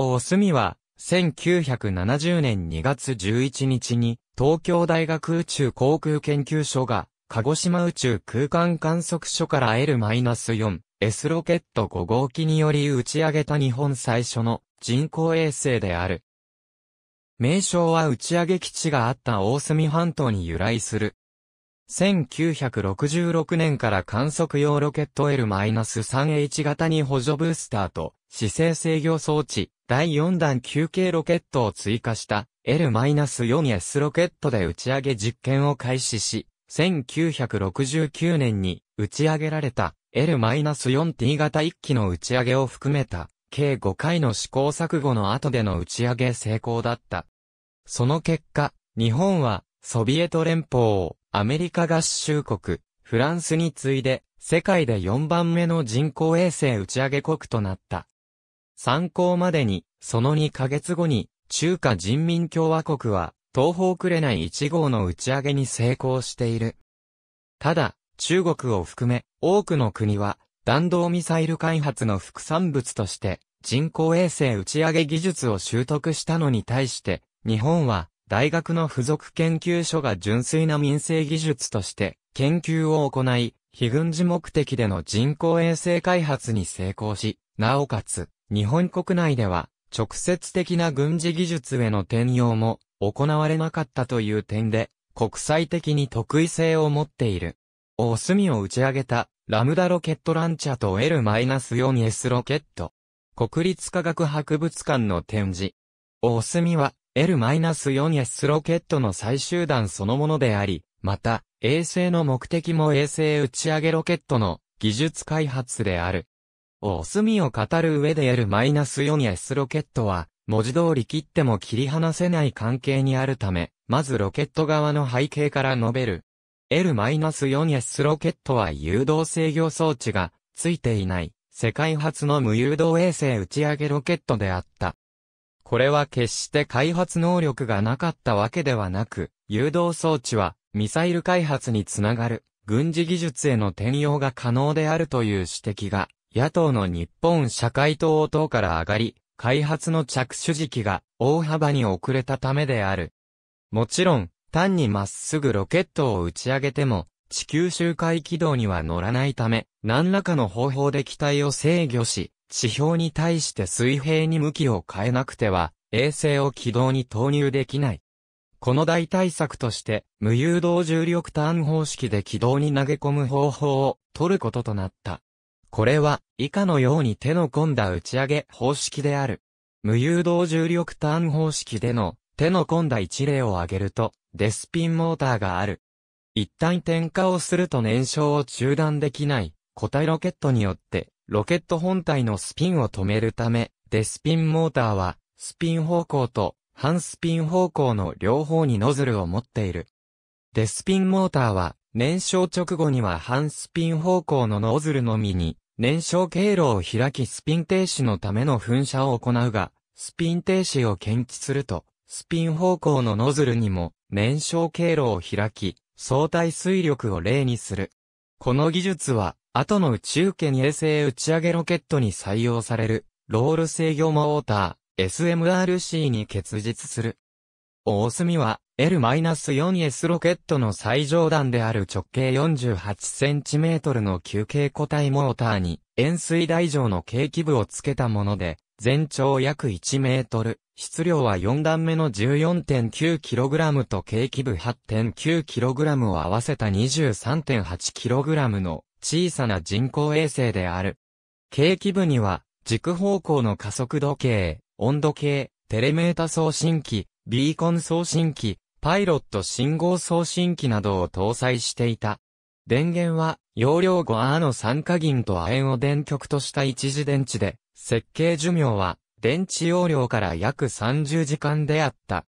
大隅は、1970年2月11日に、東京大学宇宙航空研究所が、鹿児島宇宙空間観測所から L-4、S ロケット5号機により打ち上げた日本最初の人工衛星である。名称は打ち上げ基地があった大隅半島に由来する1966年から観測用ロケット L-3H 型に補助ブースターと姿勢制御装置第4弾 9K ロケットを追加した L-4S ロケットで打ち上げ実験を開始し、1969年に打ち上げられた L-4T 型1機の打ち上げを含めた計5回の試行錯誤の後での打ち上げ成功だった。その結果、日本はソビエト連邦、アメリカ合衆国、フランスに次いで、世界で4番目の人工衛星打ち上げ国となった。参考までに、その2ヶ月後に、中華人民共和国は、東方れない1号の打ち上げに成功している。ただ、中国を含め、多くの国は、弾道ミサイル開発の副産物として、人工衛星打ち上げ技術を習得したのに対して、日本は、大学の付属研究所が純粋な民生技術として研究を行い、非軍事目的での人工衛星開発に成功し、なおかつ、日本国内では直接的な軍事技術への転用も行われなかったという点で、国際的に得意性を持っている。お墨を打ち上げた、ラムダロケットランチャーと L-4S ロケット。国立科学博物館の展示。お墨は、L-4S ロケットの最終弾そのものであり、また、衛星の目的も衛星打ち上げロケットの技術開発である。お墨を語る上で L-4S ロケットは、文字通り切っても切り離せない関係にあるため、まずロケット側の背景から述べる。L-4S ロケットは誘導制御装置がついていない、世界初の無誘導衛星打ち上げロケットであった。これは決して開発能力がなかったわけではなく、誘導装置はミサイル開発につながる軍事技術への転用が可能であるという指摘が、野党の日本社会党等から上がり、開発の着手時期が大幅に遅れたためである。もちろん、単にまっすぐロケットを打ち上げても、地球周回軌道には乗らないため、何らかの方法で機体を制御し、地表に対して水平に向きを変えなくては、衛星を軌道に投入できない。この大対策として、無誘導重力ターン方式で軌道に投げ込む方法を取ることとなった。これは、以下のように手の込んだ打ち上げ方式である。無誘導重力ターン方式での手の込んだ一例を挙げると、デスピンモーターがある。一旦点火をすると燃焼を中断できない固体ロケットによってロケット本体のスピンを止めるため、デスピンモーターは、スピン方向と反スピン方向の両方にノズルを持っている。デスピンモーターは、燃焼直後には反スピン方向のノズルのみに、燃焼経路を開きスピン停止のための噴射を行うが、スピン停止を検知すると、スピン方向のノズルにも燃焼経路を開き、相対推力を例にする。この技術は後の宇宙圏衛星打ち上げロケットに採用される、ロール制御モーター、SMRC に結実する。大隅は、L-4S ロケットの最上段である直径 48cm の球形固体モーターに、円錐台状の軽気部を付けたもので、全長約1メートル、質量は4段目の 14.9kg と軽気部 8.9kg を合わせた 23.8kg の小さな人工衛星である。景気部には、軸方向の加速度計、温度計、テレメータ送信機、ビーコン送信機、パイロット信号送信機などを搭載していた。電源は、容量 5A の酸化銀と亜鉛を電極とした一次電池で、設計寿命は、電池容量から約30時間であった。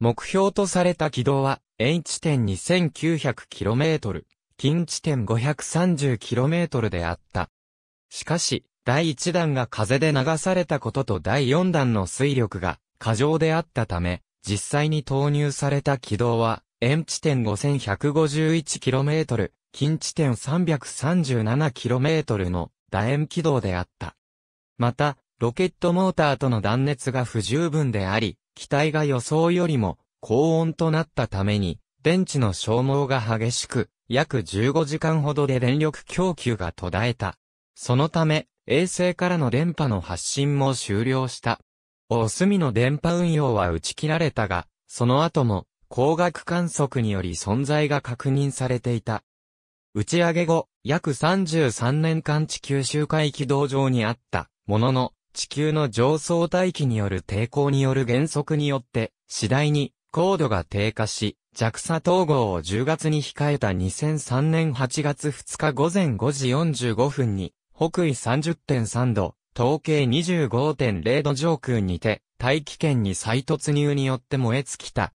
目標とされた軌道は、H.2900km。近地点 530km であった。しかし、第1弾が風で流されたことと第4弾の水力が過剰であったため、実際に投入された軌道は、円地点 5151km、近地点 337km の楕円軌道であった。また、ロケットモーターとの断熱が不十分であり、機体が予想よりも高温となったために、電池の消耗が激しく、約15時間ほどで電力供給が途絶えた。そのため、衛星からの電波の発信も終了した。お墨の電波運用は打ち切られたが、その後も、光学観測により存在が確認されていた。打ち上げ後、約33年間地球周回軌道上にあった、ものの、地球の上層大気による抵抗による減速によって、次第に高度が低下し、JAXA 統合を10月に控えた2003年8月2日午前5時45分に、北緯30.3度、統計25.0度上空にて、大気圏に再突入によって燃え尽きた。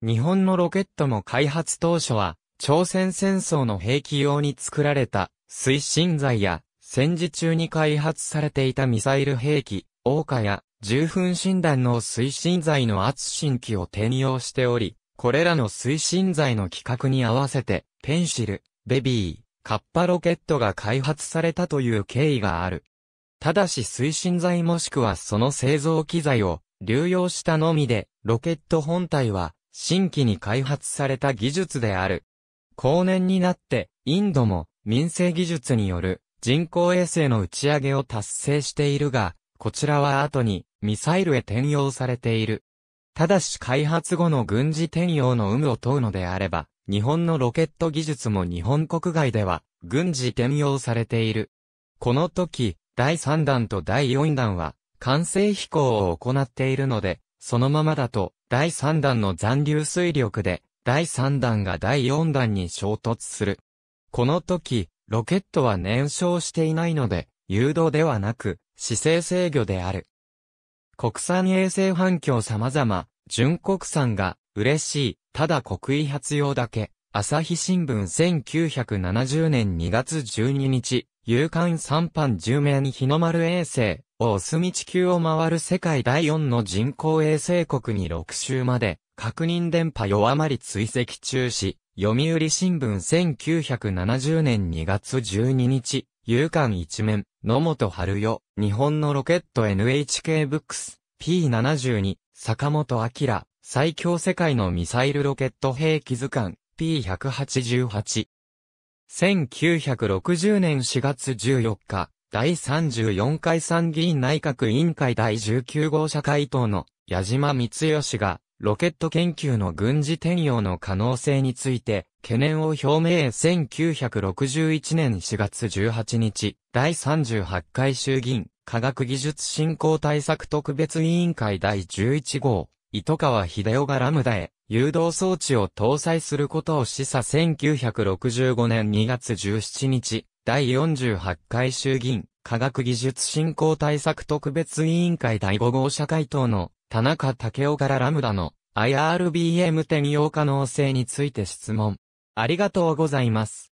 日本のロケットの開発当初は、朝鮮戦争の兵器用に作られた推進剤や戦時中に開発されていたミサイル兵器、オーや重粉診断の推進剤の圧進機を転用しており、これらの推進剤の規格に合わせて、ペンシル、ベビー、カッパロケットが開発されたという経緯がある。ただし推進剤もしくはその製造機材を流用したのみで、ロケット本体は新規に開発された技術である。後年になって、インドも民生技術による人工衛星の打ち上げを達成しているが、こちらは後にミサイルへ転用されている。ただし開発後の軍事転用の有無を問うのであれば、日本のロケット技術も日本国外では軍事転用されている。この時、第3弾と第4弾は完成飛行を行っているので、そのままだと第3弾の残留水力で第3弾が第4弾に衝突する。この時、ロケットは燃焼していないので、誘導ではなく、姿勢制御である。国産衛星反響様々、純国産が、嬉しい、ただ国威発揚だけ。朝日新聞1970年2月12日、夕刊3班10面日の丸衛星、お墨地球を回る世界第4の人工衛星国に6週まで、確認電波弱まり追跡中止、読売新聞1970年2月12日、勇敢一面、野本春代、日本のロケット NHK ブックス、P72、坂本明、最強世界のミサイルロケット兵器図鑑、P188。1960年4月14日、第34回参議院内閣委員会第19号社会党の矢島光義がロケット研究の軍事転用の可能性について、懸念を表明1961年4月18日、第38回衆議院科学技術振興対策特別委員会第11号、糸川秀夫がラムダへ誘導装置を搭載することを示唆1965年2月17日、第48回衆議院科学技術振興対策特別委員会第5号社会党の田中武雄からラムダの IRBM 転用可能性について質問。ありがとうございます。